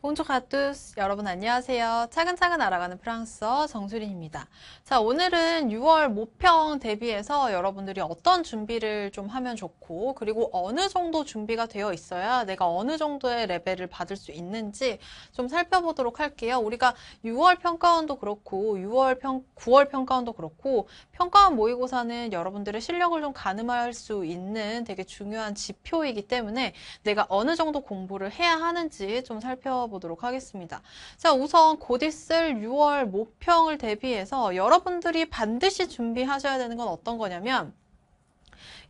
봉조 가뚜스 여러분 안녕하세요. 차근차근 알아가는 프랑스어 정수린입니다. 자 오늘은 6월 모평 대비해서 여러분들이 어떤 준비를 좀 하면 좋고 그리고 어느 정도 준비가 되어 있어야 내가 어느 정도의 레벨을 받을 수 있는지 좀 살펴보도록 할게요. 우리가 6월 평가원도 그렇고 6월 평 9월 평가원도 그렇고 평가원 모의고사는 여러분들의 실력을 좀 가늠할 수 있는 되게 중요한 지표이기 때문에 내가 어느 정도 공부를 해야 하는지 좀 살펴 보도록 하겠습니다. 자, 우선 곧 있을 6월 모평을 대비해서 여러분들이 반드시 준비하셔야 되는 건 어떤 거냐면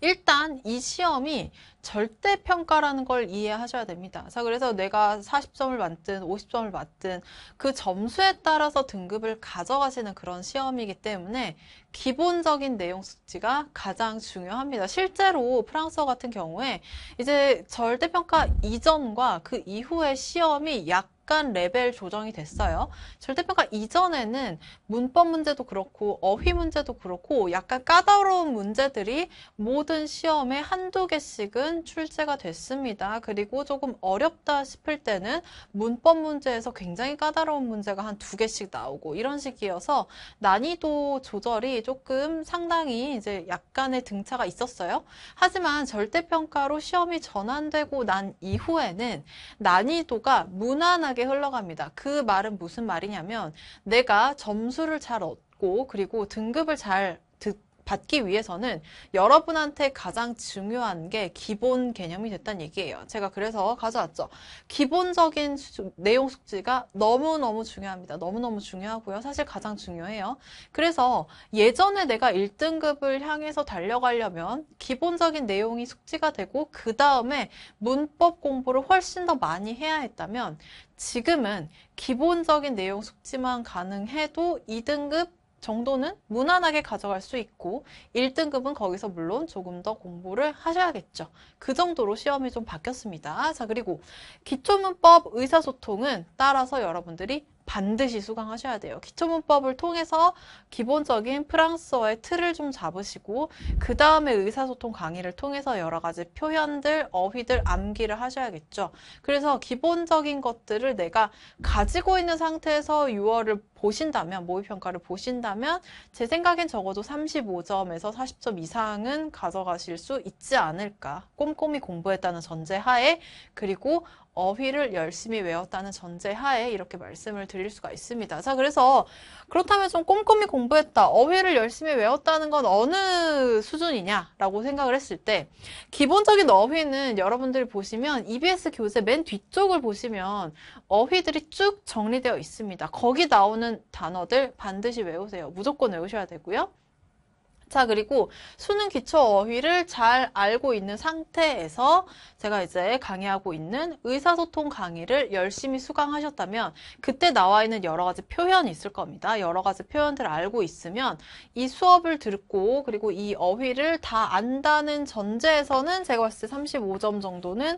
일단 이 시험이 절대평가라는 걸 이해하셔야 됩니다. 자, 그래서 내가 40점을 맞든 50점을 맞든 그 점수에 따라서 등급을 가져가시는 그런 시험이기 때문에 기본적인 내용 수치가 가장 중요합니다. 실제로 프랑스어 같은 경우에 이제 절대평가 이전과 그 이후의 시험이 약 약간 레벨 조정이 됐어요. 절대평가 이전에는 문법 문제도 그렇고 어휘 문제도 그렇고 약간 까다로운 문제들이 모든 시험에 한두 개씩은 출제가 됐습니다. 그리고 조금 어렵다 싶을 때는 문법 문제에서 굉장히 까다로운 문제가 한 두 개씩 나오고 이런 식이어서 난이도 조절이 조금 상당히 이제 약간의 등차가 있었어요. 하지만 절대평가로 시험이 전환되고 난 이후에는 난이도가 무난하게 비슷하게 흘러갑니다. 그 말은 무슨 말이냐면 내가 점수를 잘 얻고 그리고 등급을 잘 받기 위해서는 여러분한테 가장 중요한 게 기본 개념이 됐다는 얘기예요. 제가 그래서 가져왔죠. 기본적인 내용 숙지가 너무너무 중요합니다. 너무너무 중요하고요. 사실 가장 중요해요. 그래서 예전에 내가 1등급을 향해서 달려가려면 기본적인 내용이 숙지가 되고 그 다음에 문법 공부를 훨씬 더 많이 해야 했다면 지금은 기본적인 내용 숙지만 가능해도 2등급, 정도는 무난하게 가져갈 수 있고 1등급은 거기서 물론 조금 더 공부를 하셔야겠죠. 그 정도로 시험이 좀 바뀌었습니다. 자 그리고 기초문법 의사소통은 따라서 여러분들이 반드시 수강하셔야 돼요. 기초문법을 통해서 기본적인 프랑스어의 틀을 좀 잡으시고 그 다음에 의사소통 강의를 통해서 여러 가지 표현들, 어휘들, 암기를 하셔야겠죠. 그래서 기본적인 것들을 내가 가지고 있는 상태에서 6월을 보신다면 모의평가를 보신다면 제 생각엔 적어도 35점에서 40점 이상은 가져가실 수 있지 않을까 꼼꼼히 공부했다는 전제하에 그리고 어휘를 열심히 외웠다는 전제하에 이렇게 말씀을 드릴 수가 있습니다. 자, 그래서 그렇다면 좀 꼼꼼히 공부했다. 어휘를 열심히 외웠다는 건 어느 수준이냐라고 생각을 했을 때 기본적인 어휘는 여러분들이 보시면 EBS 교재 맨 뒤쪽을 보시면 어휘들이 쭉 정리되어 있습니다. 거기 나오는 단어들 반드시 외우세요. 무조건 외우셔야 되고요. 자 그리고 수능 기초 어휘를 잘 알고 있는 상태에서 제가 이제 강의하고 있는 의사소통 강의를 열심히 수강하셨다면 그때 나와 있는 여러 가지 표현이 있을 겁니다. 여러 가지 표현들을 알고 있으면 이 수업을 듣고 그리고 이 어휘를 다 안다는 전제에서는 제가 봤을 때 35점 정도는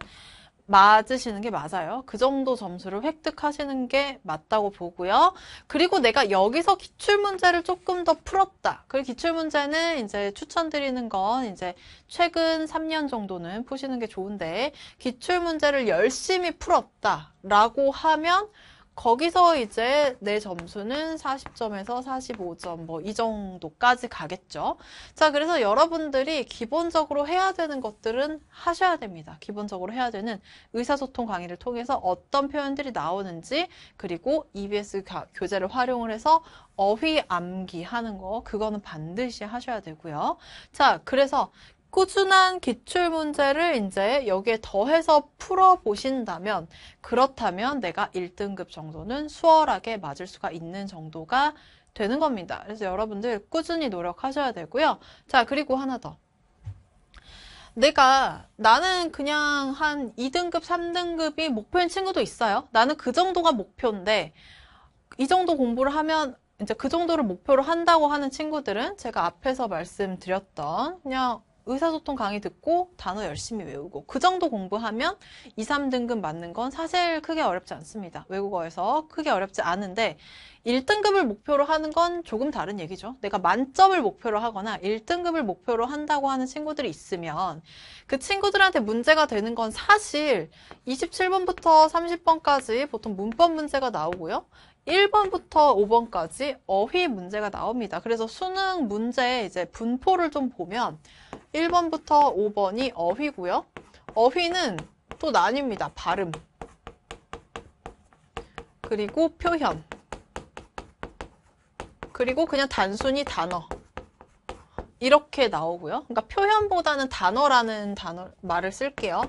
맞으시는 게 맞아요. 그 정도 점수를 획득하시는 게 맞다고 보고요. 그리고 내가 여기서 기출문제를 조금 더 풀었다. 그리고 기출문제는 이제 추천드리는 건 이제 최근 3년 정도는 푸시는 게 좋은데 기출문제를 열심히 풀었다 라고 하면 거기서 이제 내 점수는 40점에서 45점 뭐 이 정도까지 가겠죠. 자, 그래서 여러분들이 기본적으로 해야 되는 것들은 하셔야 됩니다. 기본적으로 해야 되는 의사소통 강의를 통해서 어떤 표현들이 나오는지 그리고 EBS 교재를 활용을 해서 어휘 암기하는 거 그거는 반드시 하셔야 되고요. 자, 그래서 꾸준한 기출 문제를 이제 여기에 더해서 풀어보신다면 그렇다면 내가 1등급 정도는 수월하게 맞을 수가 있는 정도가 되는 겁니다. 그래서 여러분들 꾸준히 노력하셔야 되고요. 자 그리고 하나 더. 내가 나는 그냥 한 2등급, 3등급이 목표인 친구도 있어요. 나는 그 정도가 목표인데 이 정도 공부를 하면 이제 그 정도를 목표로 한다고 하는 친구들은 제가 앞에서 말씀드렸던 그냥 의사소통 강의 듣고 단어 열심히 외우고 그 정도 공부하면 2, 3등급 맞는 건 사실 크게 어렵지 않습니다. 외국어에서 크게 어렵지 않은데 1등급을 목표로 하는 건 조금 다른 얘기죠. 내가 만점을 목표로 하거나 1등급을 목표로 한다고 하는 친구들이 있으면 그 친구들한테 문제가 되는 건 사실 27번부터 30번까지 보통 문법 문제가 나오고요. 1번부터 5번까지 어휘 문제가 나옵니다. 그래서 수능 문제 이제 분포를 좀 보면 1번부터 5번이 어휘고요. 어휘는 또 나뉩니다. 발음 그리고 표현 그리고 그냥 단순히 단어 이렇게 나오고요. 그러니까 표현보다는 단어라는 단어 말을 쓸게요.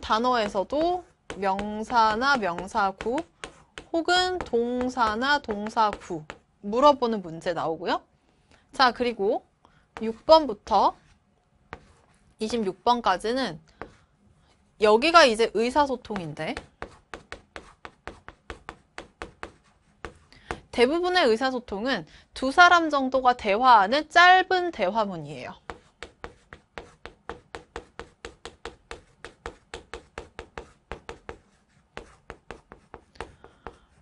단어에서도 명사나 명사구 혹은 동사나 동사구 물어보는 문제 나오고요. 자, 그리고 6번부터 26번까지는 여기가 이제 의사소통인데 대부분의 의사소통은 두 사람 정도가 대화하는 짧은 대화문이에요.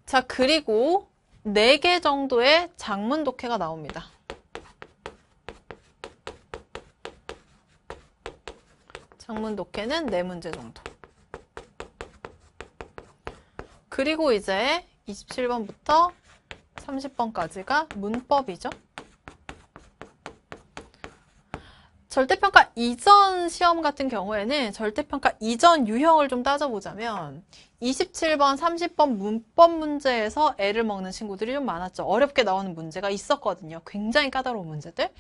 자, 그리고 4개 정도의 장문 독해가 나옵니다. 장문 독해는 4문제 정도. 그리고 이제 27번부터 30번까지가 문법이죠. 절대평가 이전 시험 같은 경우에는 절대평가 이전 유형을 좀 따져보자면 27번, 30번 문법 문제에서 애를 먹는 친구들이 좀 많았죠. 어렵게 나오는 문제가 있었거든요. 굉장히 까다로운 문제들.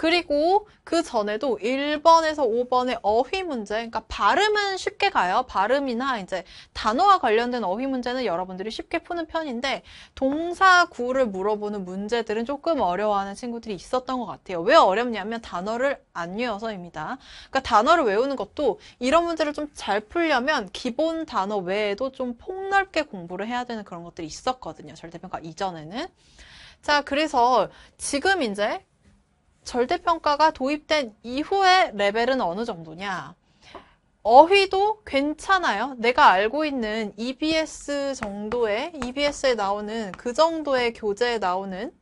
그리고 그 전에도 1번에서 5번의 어휘 문제, 그러니까 발음은 쉽게 가요. 발음이나 이제 단어와 관련된 어휘 문제는 여러분들이 쉽게 푸는 편인데 동사구를 물어보는 문제들은 조금 어려워하는 친구들이 있었던 것 같아요. 왜 어렵냐면 단어를 안 외워서입니다. 그러니까 단어를 외우는 것도 이런 문제를 좀 잘 풀려면 기본 단어 외에도 좀 폭넓게 공부를 해야 되는 그런 것들이 있었거든요. 절대평가 이전에는. 자, 그래서 지금 이제 절대평가가 도입된 이후의 레벨은 어느 정도냐? 어휘도 괜찮아요. 내가 알고 있는 EBS 정도의, EBS에 나오는 그 정도의 교재에 나오는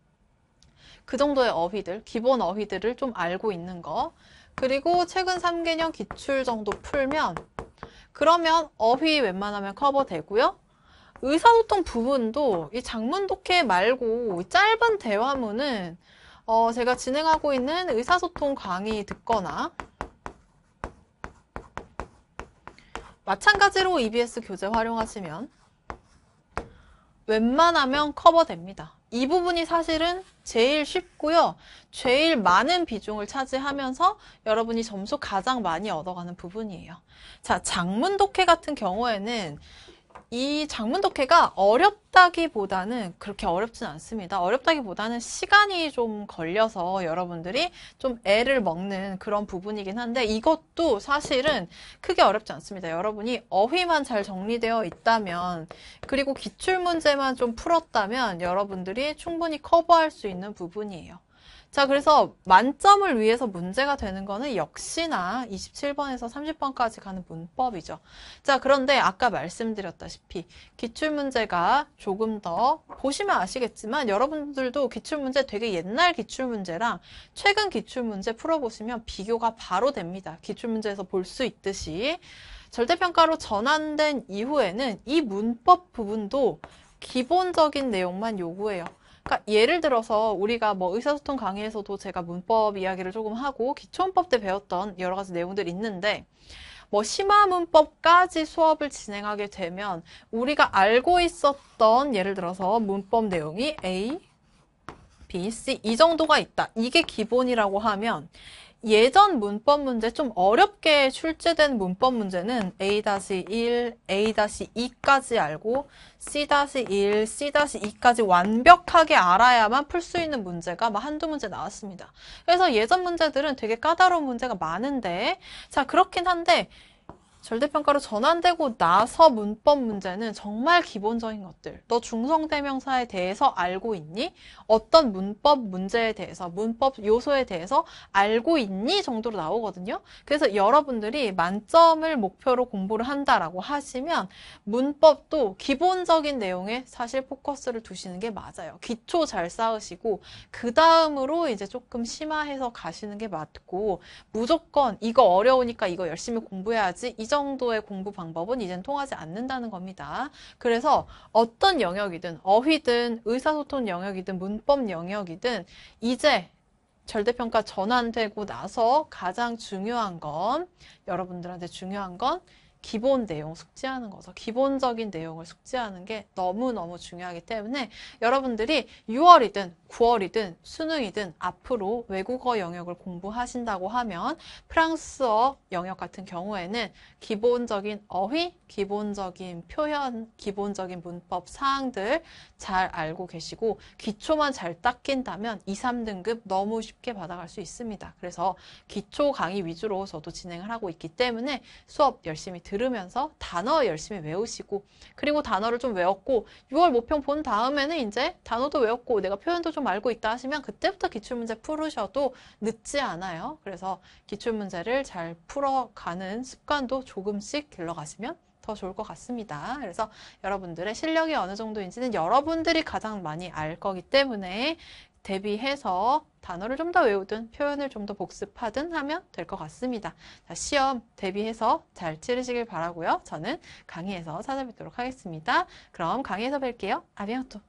그 정도의 어휘들, 기본 어휘들을 좀 알고 있는 거. 그리고 최근 3개년 기출 정도 풀면 그러면 어휘 웬만하면 커버되고요. 의사소통 부분도 이 장문 독해 말고 짧은 대화문은 어, 제가 진행하고 있는 의사소통 강의 듣거나 마찬가지로 EBS 교재 활용하시면 웬만하면 커버됩니다. 이 부분이 사실은 제일 쉽고요. 제일 많은 비중을 차지하면서 여러분이 점수 가장 많이 얻어가는 부분이에요. 자, 장문 독해 같은 경우에는 이 장문독해가 어렵다기보다는 그렇게 어렵진 않습니다. 어렵다기보다는 시간이 좀 걸려서 여러분들이 좀 애를 먹는 그런 부분이긴 한데 이것도 사실은 크게 어렵지 않습니다. 여러분이 어휘만 잘 정리되어 있다면 그리고 기출문제만 좀 풀었다면 여러분들이 충분히 커버할 수 있는 부분이에요. 자, 그래서 만점을 위해서 문제가 되는 거는 역시나 27번에서 30번까지 가는 문법이죠. 자, 그런데 아까 말씀드렸다시피 기출문제가 조금 더 보시면 아시겠지만 여러분들도 기출문제 되게 옛날 기출문제랑 최근 기출문제 풀어보시면 비교가 바로 됩니다. 기출문제에서 볼 수 있듯이 절대평가로 전환된 이후에는 이 문법 부분도 기본적인 내용만 요구해요. 그러니까 예를 들어서 우리가 뭐 의사소통 강의에서도 제가 문법 이야기를 조금 하고 기초문법 때 배웠던 여러 가지 내용들이 있는데 뭐 심화 문법까지 수업을 진행하게 되면 우리가 알고 있었던 예를 들어서 문법 내용이 A, B, C 이 정도가 있다. 이게 기본이라고 하면 예전 문법 문제 좀 어렵게 출제된 문법 문제는 A-1, A-2까지 알고 C-1, C-2까지 완벽하게 알아야만 풀 수 있는 문제가 막 한두 문제 나왔습니다. 그래서 예전 문제들은 되게 까다로운 문제가 많은데 자 그렇긴 한데 절대평가로 전환되고 나서 문법 문제는 정말 기본적인 것들 너 중성대명사에 대해서 알고 있니? 어떤 문법 문제에 대해서 문법 요소에 대해서 알고 있니? 정도로 나오거든요 그래서 여러분들이 만점을 목표로 공부를 한다라고 하시면 문법도 기본적인 내용에 사실 포커스를 두시는 게 맞아요 기초 잘 쌓으시고 그 다음으로 이제 조금 심화해서 가시는 게 맞고 무조건 이거 어려우니까 이거 열심히 공부해야지 정도의 공부 방법은 이젠 통하지 않는다는 겁니다. 그래서 어떤 영역이든 어휘든 의사소통 영역이든 문법 영역이든 이제 절대평가 전환되고 나서 가장 중요한 건 여러분들한테 중요한 건 기본 내용 숙지하는 거죠. 기본적인 내용을 숙지하는 게 너무너무 중요하기 때문에 여러분들이 6월이든 9월이든 수능이든 앞으로 외국어 영역을 공부하신다고 하면 프랑스어 영역 같은 경우에는 기본적인 어휘, 기본적인 표현, 기본적인 문법 사항들 잘 알고 계시고 기초만 잘 닦인다면 2, 3등급 너무 쉽게 받아갈 수 있습니다. 그래서 기초 강의 위주로 저도 진행을 하고 있기 때문에 수업 열심히 들으 들으면서 단어 열심히 외우시고 그리고 단어를 좀 외웠고 6월 모평 본 다음에는 이제 단어도 외웠고 내가 표현도 좀 알고 있다 하시면 그때부터 기출문제 풀으셔도 늦지 않아요. 그래서 기출문제를 잘 풀어가는 습관도 조금씩 길러가시면 더 좋을 것 같습니다. 그래서 여러분들의 실력이 어느 정도인지는 여러분들이 가장 많이 알 거기 때문에 대비해서 단어를 좀 더 외우든 표현을 좀 더 복습하든 하면 될 것 같습니다. 자, 시험 대비해서 잘 치르시길 바라고요. 저는 강의에서 찾아뵙도록 하겠습니다. 그럼 강의에서 뵐게요. 아비앙토!